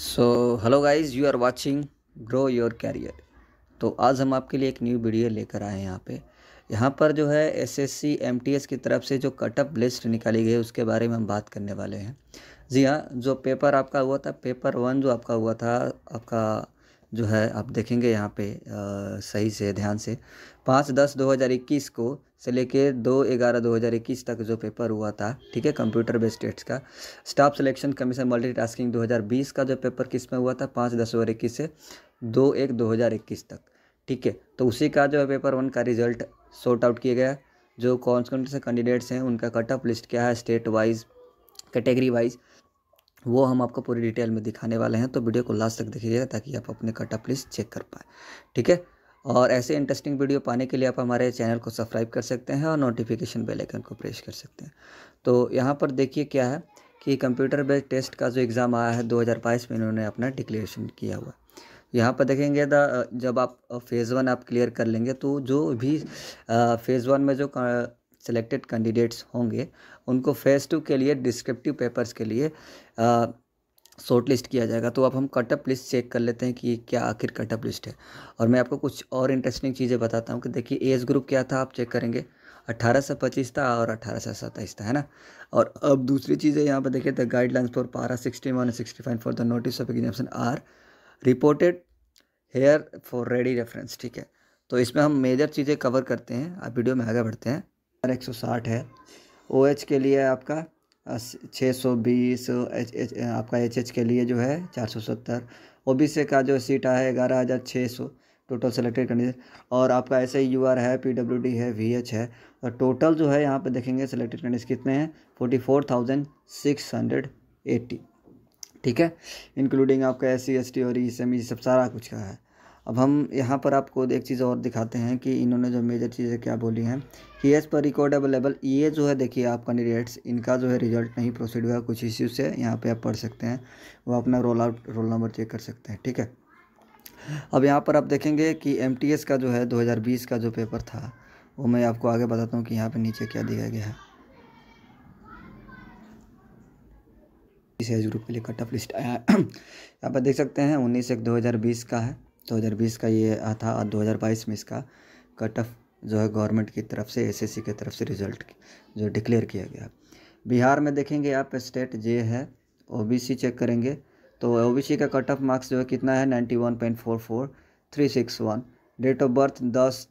so hello guys you are watching grow your career तो आज हम आपके लिए एक न्यू वीडियो लेकर आए हैं यहाँ पे यहाँ पर जो है एसएससी एमटीएस की तरफ से जो कटअप लिस्ट निकाली गई है उसके बारे में हम बात करने वाले हैं जी हाँ जो पेपर आपका हुआ था पेपर वन जो आपका हुआ था आपका जो है आप देखेंगे यहाँ पे आ, सही से ध्यान से पाँच दस दो हज़ार इक्कीस को से लेके दो ग्यारह दो हज़ार इक्कीस तक जो पेपर हुआ था ठीक है कंप्यूटर बेस्ड टेस्ट का स्टाफ सिलेक्शन कमीशन मल्टीटास्किंग 2020 का जो पेपर किस में हुआ था पाँच दस दो हज़ार इक्कीस से दो एक दो हज़ार इक्कीस तक ठीक है तो उसी का जो है पेपर वन का रिजल्ट सॉर्ट आउट किया गया जो कौन कौन से कैंडिडेट्स हैं उनका कट ऑफ लिस्ट क्या है स्टेट वाइज कैटेगरी वाइज वो हम आपको पूरी डिटेल में दिखाने वाले हैं तो वीडियो को लास्ट तक देखिएगा ताकि आप अपने कटअप लिस्ट चेक कर पाएँ ठीक है और ऐसे इंटरेस्टिंग वीडियो पाने के लिए आप हमारे चैनल को सब्सक्राइब कर सकते हैं और नोटिफिकेशन बेल आइकन को प्रेस कर सकते हैं तो यहाँ पर देखिए क्या है कि कंप्यूटर बेस्ड टेस्ट का जो एग्ज़ाम आया है 2022 में इन्होंने अपना डिक्लेरेशन किया हुआ यहाँ पर देखेंगे द जब आप फेज़ वन आप क्लियर कर लेंगे तो जो भी फेज़ वन में जो सेलेक्टेड कैंडिडेट्स होंगे उनको फेज़ टू के लिए डिस्क्रिप्टिव पेपर्स के लिए शॉर्ट लिस्ट किया जाएगा तो अब हम कटअप लिस्ट चेक कर लेते हैं कि क्या आखिर कटअप लिस्ट है और मैं आपको कुछ और इंटरेस्टिंग चीज़ें बताता हूँ कि देखिए एज ग्रुप क्या था आप चेक करेंगे अट्ठारह सौ पच्चीस था और अट्ठारह सौ सत्ताईस था है ना और अब दूसरी चीज़ है यहाँ पर देखिए the guidelines for para sixty one sixty five for the notice of examination are reported here for ready reference ठीक है तो इसमें हम मेजर चीज़ें कवर करते हैं आप वीडियो में आगे बढ़ते हैं एक सौ साठ है ओ OH के लिए आपका छः सौ बीस एच एच आपका एच एच के लिए जो है चार सौ सत्तर ओ बी सी का जो सीट है ग्यारह हज़ार छः सौ टोटल सेलेक्टेड कैंडिडेट और आपका ऐसे ही यू आर है पी डब्ल्यू डी है वी एच है और टोटल जो है यहाँ पे देखेंगे सेलेक्टेड कैंडिडेट कितने हैं forty four thousand six hundred eighty ठीक है इंक्लूडिंग आपका एस सी एस टी और ई एस एम ई सब सारा कुछ का है अब हम यहाँ पर आपको एक चीज़ और दिखाते हैं कि इन्होंने जो मेजर चीज़ें क्या बोली हैं कि एज़ पर रिकॉर्ड अवेलेबल ये जो है देखिए आप कैंडिडेट्स इनका जो है रिजल्ट नहीं प्रोसीड हुआ कुछ इश्यू से यहाँ पे आप पढ़ सकते हैं वो अपना roll out roll number check कर सकते हैं ठीक है अब यहाँ पर आप देखेंगे कि एम का जो है दो का जो पेपर था वो मैं आपको आगे बताता हूँ कि यहाँ पर नीचे क्या दिया गया है इस एज ग्रुप के लिए कट ऑफ लिस्ट आया यहाँ पर देख सकते हैं उन्नीस एक दो हज़ार बीस का है 2020 का ये था और 2022 में इसका कट ऑफ जो है गवर्नमेंट की तरफ से एसएससी की तरफ से रिजल्ट जो डिक्लेयर किया गया बिहार में देखेंगे आप स्टेट जे है ओबीसी चेक करेंगे तो ओबीसी का कट ऑफ मार्क्स जो है कितना है ninety one point four four three six one date of birth दस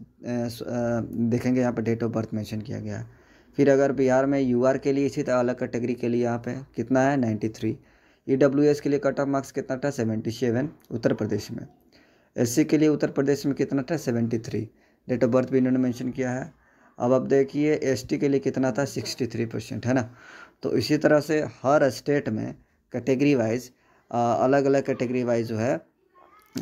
देखेंगे यहाँ पर डेट ऑफ बर्थ मेंशन किया गया है फिर अगर बिहार में यू के लिए इसी तरह अलग कैटेगरी के लिए यहाँ पे कितना है नाइन्टी थ्री ई के लिए कट ऑफ मार्क्स कितना था सेवेंटी सेवन उत्तर प्रदेश में एस के लिए उत्तर प्रदेश में कितना था seventy three date of birth भी इन्होंने मेंशन किया है अब आप देखिए एस के लिए कितना था सिक्सटी थ्री परसेंट है ना तो इसी तरह से हर स्टेट में कैटेगरी वाइज अलग अलग कैटेगरी वाइज जो है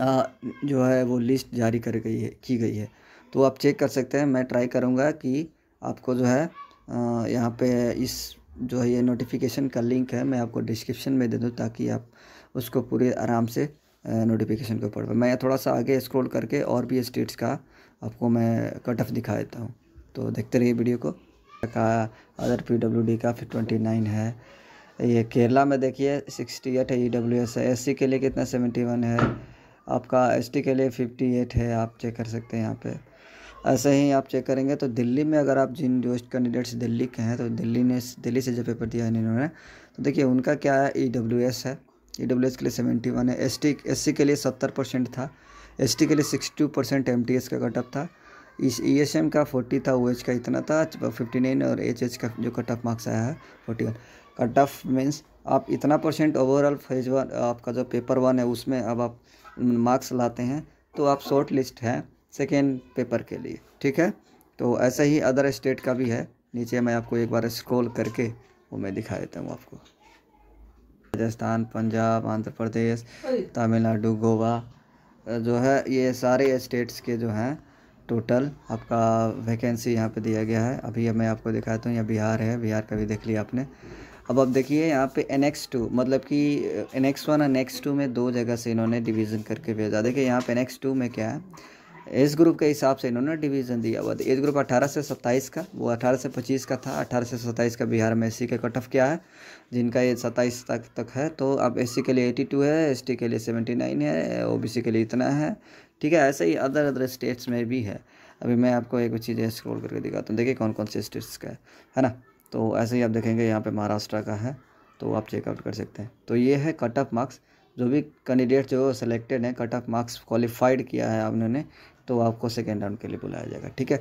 आ, जो है वो लिस्ट जारी कर गई है की गई है तो आप चेक कर सकते हैं मैं ट्राई करूँगा कि आपको जो है यहाँ पे इस जो है ये नोटिफिकेशन का लिंक है मैं आपको डिस्क्रिप्शन में दे दूँ ताकि आप उसको पूरे आराम से नोटिफिकेशन के ऊपर पर मैं थोड़ा सा आगे स्क्रॉल करके और भी स्टेट्स का आपको मैं कट ऑफ दिखा देता हूँ तो देखते रहिए वीडियो को का अदर पी का फिर ट्वेंटी नाइन है ये केरला में देखिए सिक्सटी एट है ई डब्ल्यू एस है एस के लिए कितना सेवेंटी वन है आपका एस के लिए फिफ्टी एट है आप चेक कर सकते हैं यहाँ पे ऐसे ही आप चेक करेंगे तो दिल्ली में अगर आप जिन जो कैंडिडेट्स दिल्ली के हैं तो दिल्ली ने दिल्ली से जो पेपर दिया है इन्होंने तो देखिए उनका क्या है ई डब्ल्यू एस है ई के लिए सेवेंटी वन है एस टी एस सी के लिए सत्तर परसेंट था एस टी के लिए sixty two percent M T S का कटअप था इस ई एस एम का फोर्टी था ओ एच का इतना था फिफ्टी नाइन और एच एच का जो कट ऑफ मार्क्स आया है forty one cut off means आप इतना परसेंट ओवरऑल फेज वन आपका जो पेपर वन है उसमें अब आप मार्क्स लाते हैं तो आप शॉर्ट लिस्ट हैं सेकेंड पेपर के लिए ठीक है तो ऐसा ही अदर स्टेट का भी है नीचे मैं आपको एक बार स्क्रॉल करके वो मैं दिखा देता हूँ आपको राजस्थान पंजाब आंध्र प्रदेश तमिलनाडु गोवा जो है ये सारे स्टेट्स के जो हैं टोटल आपका वैकेंसी यहाँ पे दिया गया है अभी अब मैं आपको दिखाता हूँ यहाँ बिहार है बिहार का भी देख लिया आपने अब आप देखिए यहाँ पे एन एक्स टू मतलब कि N X one N X two में दो जगह से इन्होंने डिवीज़न करके भेजा देखिए यहाँ पे एन एक्स टू में क्या है एज ग्रुप के हिसाब से इन्होंने डिवीज़न दिया हुआ एज ग्रुप 18 से 27 का वो 18 से 25 का था 18 से 27 का बिहार में एससी का कट ऑफ क्या है जिनका एज 27 तक तक है तो अब एससी के लिए 82 है एसटी के लिए 79 है ओबीसी के लिए इतना है ठीक है ऐसे ही अदर अदर स्टेट्स में भी है अभी मैं आपको एक चीज़ें स्क्रोल करके दिखाता हूँ देखिए कौन कौन से स्टेट्स का है है ना तो ऐसे ही आप देखेंगे यहाँ पर महाराष्ट्र का है तो आप चेकआउट कर सकते हैं तो ये है कट ऑफ मार्क्स जो भी कैंडिडेट जो सिलेक्टेड हैं कट ऑफ मार्क्स क्वालिफाइड किया है आपने तो आपको सेकेंड राउंड के लिए बुलाया जाएगा ठीक है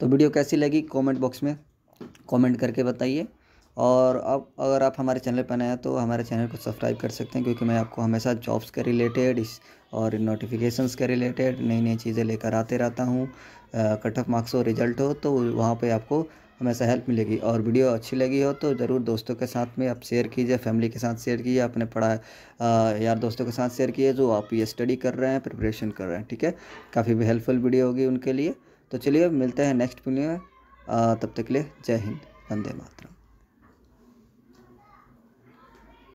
तो वीडियो कैसी लगी कॉमेंट बॉक्स में कॉमेंट करके बताइए और अब अगर आप हमारे चैनल पर नए हैं तो हमारे चैनल को सब्सक्राइब कर सकते हैं क्योंकि मैं आपको हमेशा जॉब्स के रिलेटेड और नोटिफिकेशंस के रिलेटेड नई नई चीज़ें लेकर आते रहता हूँ कट ऑफ मार्क्स हो रिजल्ट हो तो वहाँ पे आपको हमेशा हेल्प मिलेगी और वीडियो अच्छी लगी हो तो ज़रूर दोस्तों के साथ में आप शेयर कीजिए फैमिली के साथ शेयर कीजिए अपने पढ़ा यार दोस्तों के साथ शेयर कीजिए जो आप ये स्टडी कर रहे हैं प्रिपरेशन कर रहे हैं ठीक है काफ़ी भी हेल्पफुल वीडियो होगी उनके लिए तो चलिए मिलते हैं नेक्स्ट वीडियो में तब तक के लिए जय हिंद वंदे मातरम